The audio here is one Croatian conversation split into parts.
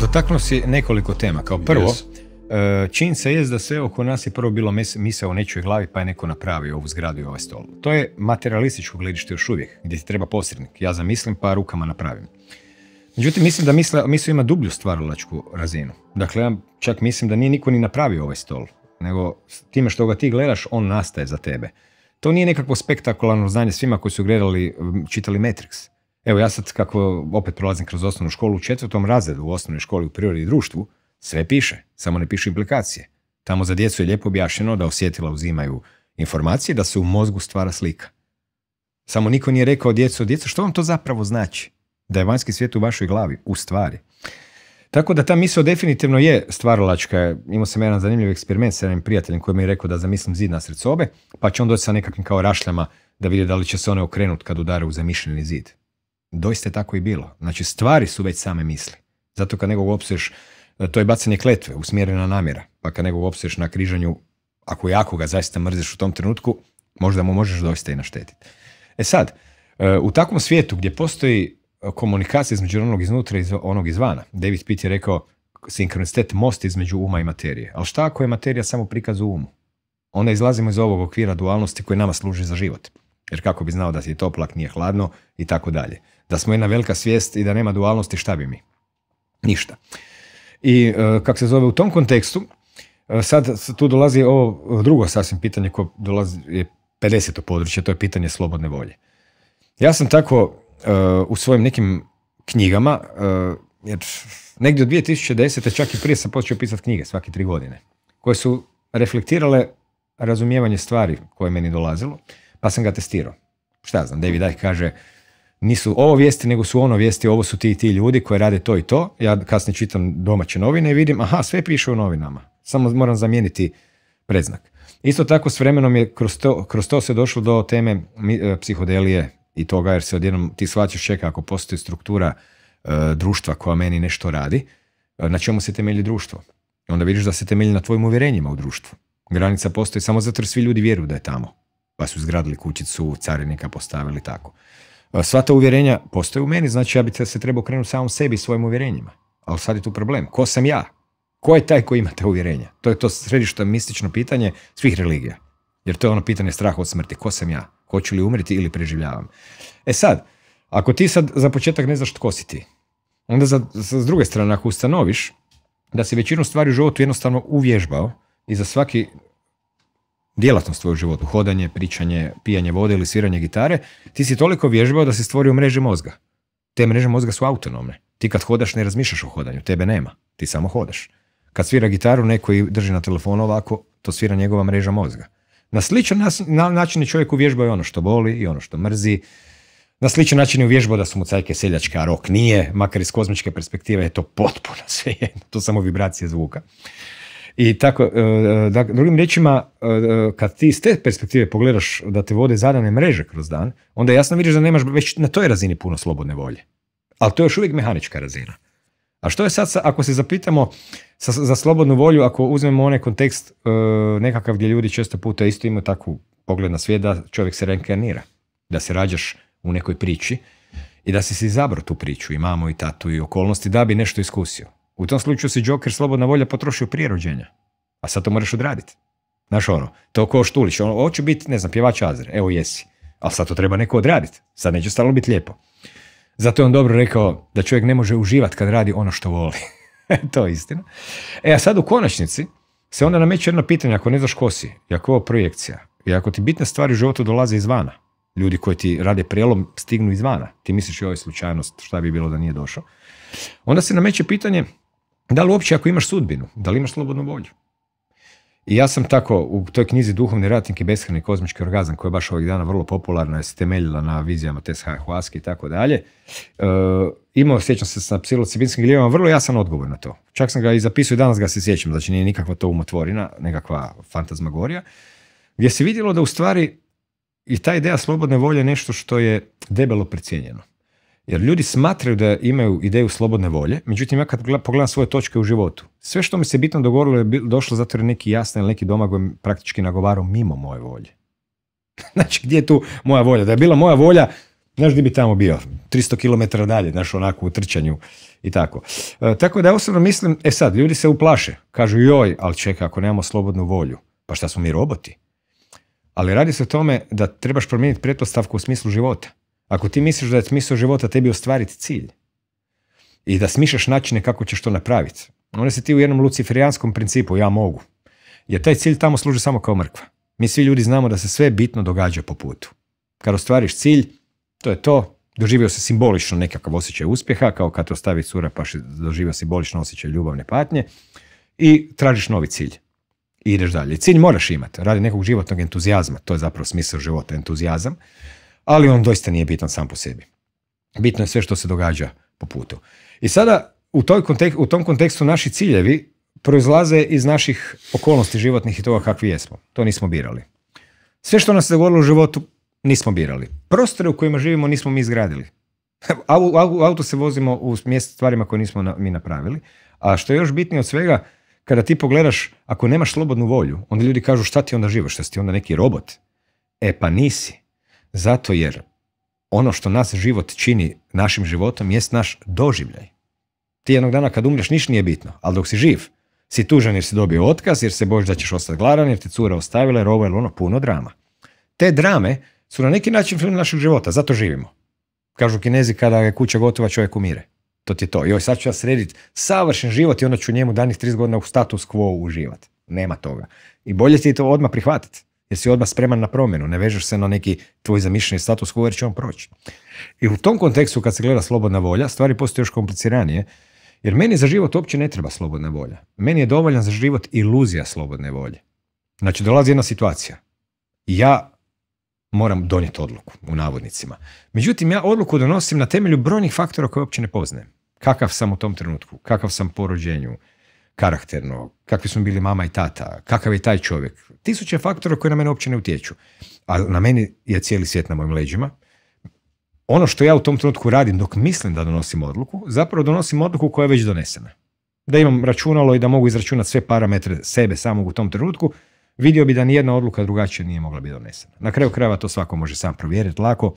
Dotaknuo si nekoliko tema. Kao prvo, yes. Eh, Činjenica je da sve oko nas je prvo bilo misao o nečoj glavi pa je neko napravio ovu zgradu i ovaj stol. To je materialističko gledište još uvijek, gdje ti treba posrednik. Ja zamislim pa rukama napravim. Međutim, mislim da misle, misle ima dublju stvaralačku razinu. Dakle, ja čak mislim da nije niko ni napravio ovaj stol, nego time što ga ti gledaš, on nastaje za tebe. To nije nekakvo spektakularno znanje svima koji su gledali, čitali Matrix. Evo ja sad kako opet prolazim kroz osnovnu školu u četvrtom razredu u osnovnoj školi u prirodi i društvu, sve piše, samo ne piše implikacije. Tamo za djecu je lijepo objašnjeno da osjetila uzimaju informacije, da se u mozgu stvara slika. Samo niko nije rekao djecu, djecu što vam to zapravo znači? Da je vanjski svijet u vašoj glavi, u stvari. Tako da ta misao definitivno je stvaralačka. Imao sam jedan zanimljiv eksperiment sa jednim prijateljem koji mi je rekao da zamislim zid nasred sobe, pa će on doći sa nekakvim kao rašljama da vidi da li će se one okrenuti kad udare u zamišljeni zid doista je tako i bilo. Znači stvari su već same misli. Zato kad nekog opsuješ, to je bacanje kletve, usmjerena namjera. Pa kad nekog opsuješ na križanju, ako jako ga zaista mrziš u tom trenutku, možda mu možeš doista i naštetiti. E sad, e, u takvom svijetu gdje postoji e, komunikacija između onog iznutra i onog izvana, David Pitt je rekao sinkronicitet most između uma i materije. Ali šta ako je materija samo prikaz u umu? Onda izlazimo iz ovog okvira dualnosti koji nama služi za život. Jer kako bi znao da se je toplak, nije hladno i tako dalje. Da smo jedna velika svijest i da nema dualnosti, šta bi mi? Ništa. I e, kako se zove u tom kontekstu, e, sad tu dolazi ovo drugo sasvim pitanje koje dolazi je 50. područje, to je pitanje slobodne volje. Ja sam tako e, u svojim nekim knjigama, jer negdje od 2010. čak i prije sam počeo pisati knjige svake tri godine, koje su reflektirale razumijevanje stvari koje je meni dolazilo pa sam ga testirao. Šta znam, David kaže, nisu ovo vijesti, nego su ono vijesti, ovo su ti i ti ljudi koji rade to i to. Ja kasnije čitam domaće novine i vidim, aha, sve piše u novinama. Samo moram zamijeniti predznak. Isto tako s vremenom je kroz to, kroz se došlo do teme e, psihodelije i toga, jer se odjednom ti shvaćaš čeka ako postoji struktura e, društva koja meni nešto radi, e, na čemu se temelji društvo. Onda vidiš da se temelji na tvojim uvjerenjima u društvu. Granica postoji samo zato jer svi ljudi vjeruju da je tamo pa su zgradili kućicu, carinika postavili tako. E, sva ta uvjerenja postoje u meni, znači ja bi se trebao krenuti samom sebi i svojim uvjerenjima. Ali sad je tu problem. Ko sam ja? Ko je taj koji ima te uvjerenja? To je to središte mistično pitanje svih religija. Jer to je ono pitanje straha od smrti. Ko sam ja? Hoću li umriti ili preživljavam? E sad, ako ti sad za početak ne znaš tko si ti, onda s druge strane ako ustanoviš da si većinu stvari u životu jednostavno uvježbao i za svaki djelatnost tvoju životu, hodanje, pričanje, pijanje vode ili sviranje gitare, ti si toliko vježbao da si stvorio mreže mozga. Te mreže mozga su autonomne. Ti kad hodaš ne razmišljaš o hodanju, tebe nema, ti samo hodaš. Kad svira gitaru, neko i drži na telefonu ovako, to svira njegova mreža mozga. Na sličan način je čovjek uvježbao i ono što boli i ono što mrzi. Na sličan način je uvježbao da su mu cajke seljačke, a rok nije, makar iz kozmičke perspektive je to potpuno svejedno, to samo vibracije zvuka. I tako, dakle, drugim riječima, e, kad ti iz te perspektive pogledaš da te vode zadane mreže kroz dan, onda jasno vidiš da nemaš već na toj razini puno slobodne volje. Ali to je još uvijek mehanička razina. A što je sad, ako se zapitamo za slobodnu volju, ako uzmemo onaj kontekst nekakav gdje ljudi često puta isto imaju takvu pogled na svijet da čovjek se reinkarnira, da se rađaš u nekoj priči i da si si izabrao tu priču i mamu i tatu i okolnosti da bi nešto iskusio. U tom slučaju si Joker slobodna volja potrošio prije rođenja. A sad to moraš odraditi. Znaš ono, to ko Štulić, ono, hoću biti, ne znam, pjevač Azer, evo jesi. Ali sad to treba neko odraditi, sad neće stalo biti lijepo. Zato je on dobro rekao da čovjek ne može uživati kad radi ono što voli. to je istina. E, a sad u konačnici se onda nameće jedno pitanje, ako ne znaš ko si, ako je ovo projekcija, i ako ti bitne stvari u životu dolaze izvana, ljudi koji ti rade prijelom stignu izvana, ti misliš ovaj slučajnost, šta bi bilo da nije došao, onda se nameće pitanje da li uopće ako imaš sudbinu, da li imaš slobodnu volju? I ja sam tako u toj knjizi Duhovni ratnik i beshrani kozmički orgazam, koja je baš ovih dana vrlo popularna, je se temeljila na vizijama T.S.H. Huaske i tako dalje, e, imao, sjećam se sa psilocibinskim gljivama, vrlo jasan odgovor na to. Čak sam ga i zapisao i danas ga se sjećam, znači nije nikakva to umotvorina, nekakva fantazmagorija, gdje se vidjelo da u stvari i ta ideja slobodne volje je nešto što je debelo precijenjeno. Jer ljudi smatraju da imaju ideju slobodne volje, međutim ja kad pogledam svoje točke u životu, sve što mi se bitno dogovorilo je došlo zato jer neki jasan ili neki doma koji praktički nagovarao mimo moje volje. znači gdje je tu moja volja? Da je bila moja volja, znaš gdje bi tamo bio? 300 km dalje, znaš onako u trčanju i tako. E, tako da osobno mislim, e sad, ljudi se uplaše, kažu joj, ali čekaj, ako nemamo slobodnu volju, pa šta smo mi roboti? Ali radi se o tome da trebaš promijeniti pretpostavku u smislu života. Ako ti misliš da je smisao života tebi ostvariti cilj i da smišljaš načine kako ćeš to napraviti, onda si ti u jednom luciferijanskom principu ja mogu. Jer taj cilj tamo služi samo kao mrkva. Mi svi ljudi znamo da se sve bitno događa po putu. Kad ostvariš cilj, to je to, doživio se simbolično nekakav osjećaj uspjeha, kao kad ostavi cura pa doživio simbolično osjećaj ljubavne patnje i tražiš novi cilj. I ideš dalje. Cilj moraš imati radi nekog životnog entuzijazma, to je zapravo smisao života, entuzijazam ali on doista nije bitan sam po sebi. Bitno je sve što se događa po putu. I sada u, u tom kontekstu naši ciljevi proizlaze iz naših okolnosti životnih i toga kakvi jesmo. To nismo birali. Sve što nas se dogodilo u životu nismo birali. Prostore u kojima živimo nismo mi izgradili. U auto se vozimo u mjesto stvarima koje nismo mi napravili. A što je još bitnije od svega, kada ti pogledaš, ako nemaš slobodnu volju, onda ljudi kažu šta ti onda živaš, šta si ti onda neki robot? E pa nisi. Zato jer ono što nas život čini našim životom jest naš doživljaj. Ti jednog dana kad umreš niš nije bitno, ali dok si živ, si tužan jer si dobio otkaz, jer se bojiš da ćeš ostati gladan, jer ti cura ostavila, jer ovo je ono puno drama. Te drame su na neki način film našeg života, zato živimo. Kažu kinezi kada je kuća gotova čovjek umire. To ti je to. Joj, sad ću ja srediti savršen život i onda ću njemu danih 30 godina u status quo uživati. Nema toga. I bolje ti to odmah prihvatiti jer si odmah spreman na promjenu, ne vežeš se na neki tvoj zamišljeni status quo će on proći. I u tom kontekstu kad se gleda slobodna volja, stvari postoje još kompliciranije, jer meni za život uopće ne treba slobodna volja. Meni je dovoljan za život iluzija slobodne volje. Znači, dolazi jedna situacija. Ja moram donijeti odluku, u navodnicima. Međutim, ja odluku donosim na temelju brojnih faktora koje uopće ne poznajem. Kakav sam u tom trenutku, kakav sam po rođenju, karakterno, kakvi smo bili mama i tata, kakav je taj čovjek. Tisuće faktora koji na mene uopće ne utječu. A na meni je cijeli svijet na mojim leđima. Ono što ja u tom trenutku radim dok mislim da donosim odluku, zapravo donosim odluku koja je već donesena. Da imam računalo i da mogu izračunati sve parametre sebe samog u tom trenutku, vidio bi da nijedna odluka drugačije nije mogla biti donesena. Na kraju krajeva to svako može sam provjeriti lako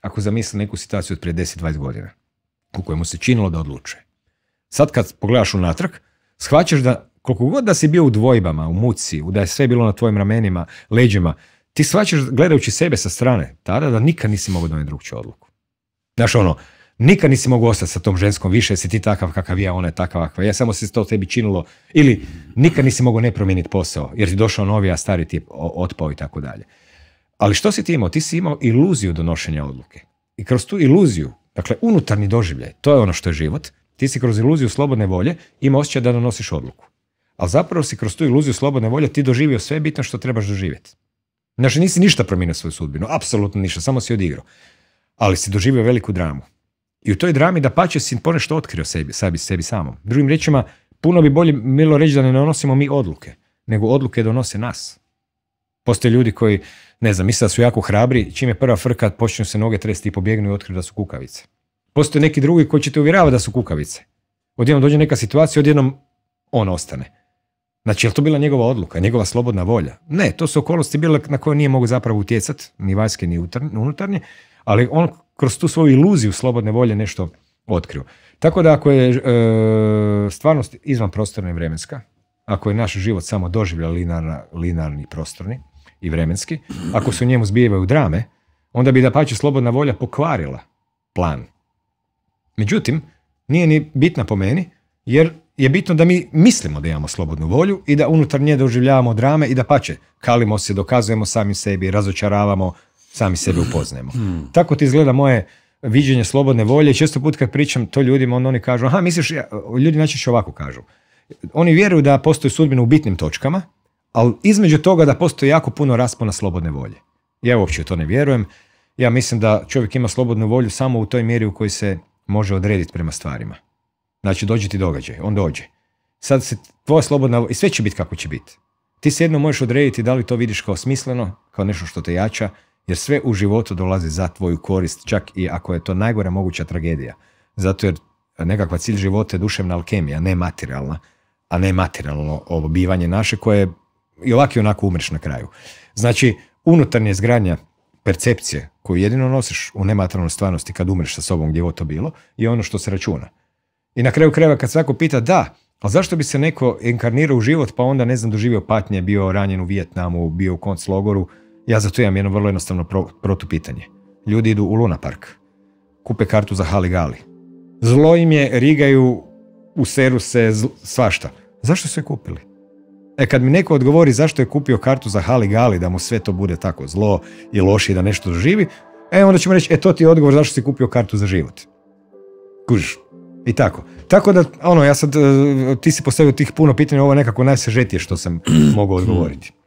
ako zamisli neku situaciju od prije 10-20 godina u kojemu se činilo da odlučuje. Sad kad pogledaš unatrag, shvaćaš da koliko god da si bio u dvojbama, u muci, da je sve bilo na tvojim ramenima, leđima, ti shvaćaš gledajući sebe sa strane tada da nikad nisi mogao donijeti drugčiju odluku. Znaš ono, nikad nisi mogao ostati sa tom ženskom više, si ti takav kakav je, ona je takav kakva ja, samo se to tebi činilo. Ili nikad nisi mogao ne promijeniti posao, jer ti došao novi, a stari ti je otpao i tako dalje. Ali što si ti imao? Ti si imao iluziju donošenja odluke. I kroz tu iluziju, dakle unutarnji doživljaj, to je ono što je život, ti si kroz iluziju slobodne volje ima osjećaj da donosiš odluku. Ali zapravo si kroz tu iluziju slobodne volje ti doživio sve bitno što trebaš doživjeti. Znači nisi ništa promijenio svoju sudbinu, apsolutno ništa, samo si odigrao. Ali si doživio veliku dramu. I u toj drami da pače si ponešto otkrio sebi, sebi, sebi samom. Drugim riječima, puno bi bolje bilo reći da ne donosimo mi odluke, nego odluke donose nas. Postoje ljudi koji, ne znam, misle da su jako hrabri, čim je prva frka, počinju se noge tresti i pobjegnu i otkriju da su kukavice. Postoje neki drugi koji ćete uvjeravati da su kukavice. Odjednom dođe neka situacija, odjednom on ostane. Znači, je li to bila njegova odluka, njegova slobodna volja? Ne, to su okolnosti bile na koje nije mogu zapravo utjecati, ni vanjske, ni unutarnje, ali on kroz tu svoju iluziju slobodne volje nešto otkrio. Tako da ako je e, stvarnost izvan prostorna i vremenska, ako je naš život samo doživlja linarna, linarni prostorni i vremenski, ako se u njemu zbijevaju drame, onda bi da pače slobodna volja pokvarila plan Međutim, nije ni bitna po meni, jer je bitno da mi mislimo da imamo slobodnu volju i da unutar nje doživljavamo drame i da pače, kalimo se, dokazujemo sami sebi, razočaravamo, sami sebi upoznajemo. Hmm. Tako ti izgleda moje viđenje slobodne volje i često put kad pričam to ljudima, onda oni kažu, aha, misliš, ljudi najčešće ovako kažu. Oni vjeruju da postoji sudbina u bitnim točkama, ali između toga da postoji jako puno raspona slobodne volje. Ja uopće to ne vjerujem. Ja mislim da čovjek ima slobodnu volju samo u toj mjeri u kojoj se može odrediti prema stvarima. Znači, dođe ti događaj, on dođe. Sad se tvoja slobodna, i sve će biti kako će biti. Ti se jedno možeš odrediti da li to vidiš kao smisleno, kao nešto što te jača, jer sve u životu dolazi za tvoju korist, čak i ako je to najgora moguća tragedija. Zato jer nekakva cilj života je duševna alkemija, ne materijalna, a ne materijalno ovo bivanje naše koje i ovako i onako umreš na kraju. Znači, unutarnja izgradnja percepcije koju jedino nosiš u nematerijalnoj stvarnosti kad umreš sa sobom gdje je to bilo I ono što se računa. I na kraju kreva kad svako pita da, ali zašto bi se neko inkarnirao u život pa onda ne znam doživio patnje, bio ranjen u Vijetnamu, bio u logoru ja za to imam jedno vrlo jednostavno pro, protupitanje. Ljudi idu u Luna Park, kupe kartu za Haligali. Zlo im je, rigaju, U seru se, svašta. Zašto su je kupili? E, kad mi neko odgovori zašto je kupio kartu za Hali Gali, da mu sve to bude tako zlo i loše i da nešto živi, e, onda ćemo reći, e, to ti je odgovor zašto si kupio kartu za život. Kuž? I tako. Tako da, ono, ja sad, e, ti si postavio tih puno pitanja, ovo je nekako najsežetije što sam mogao odgovoriti.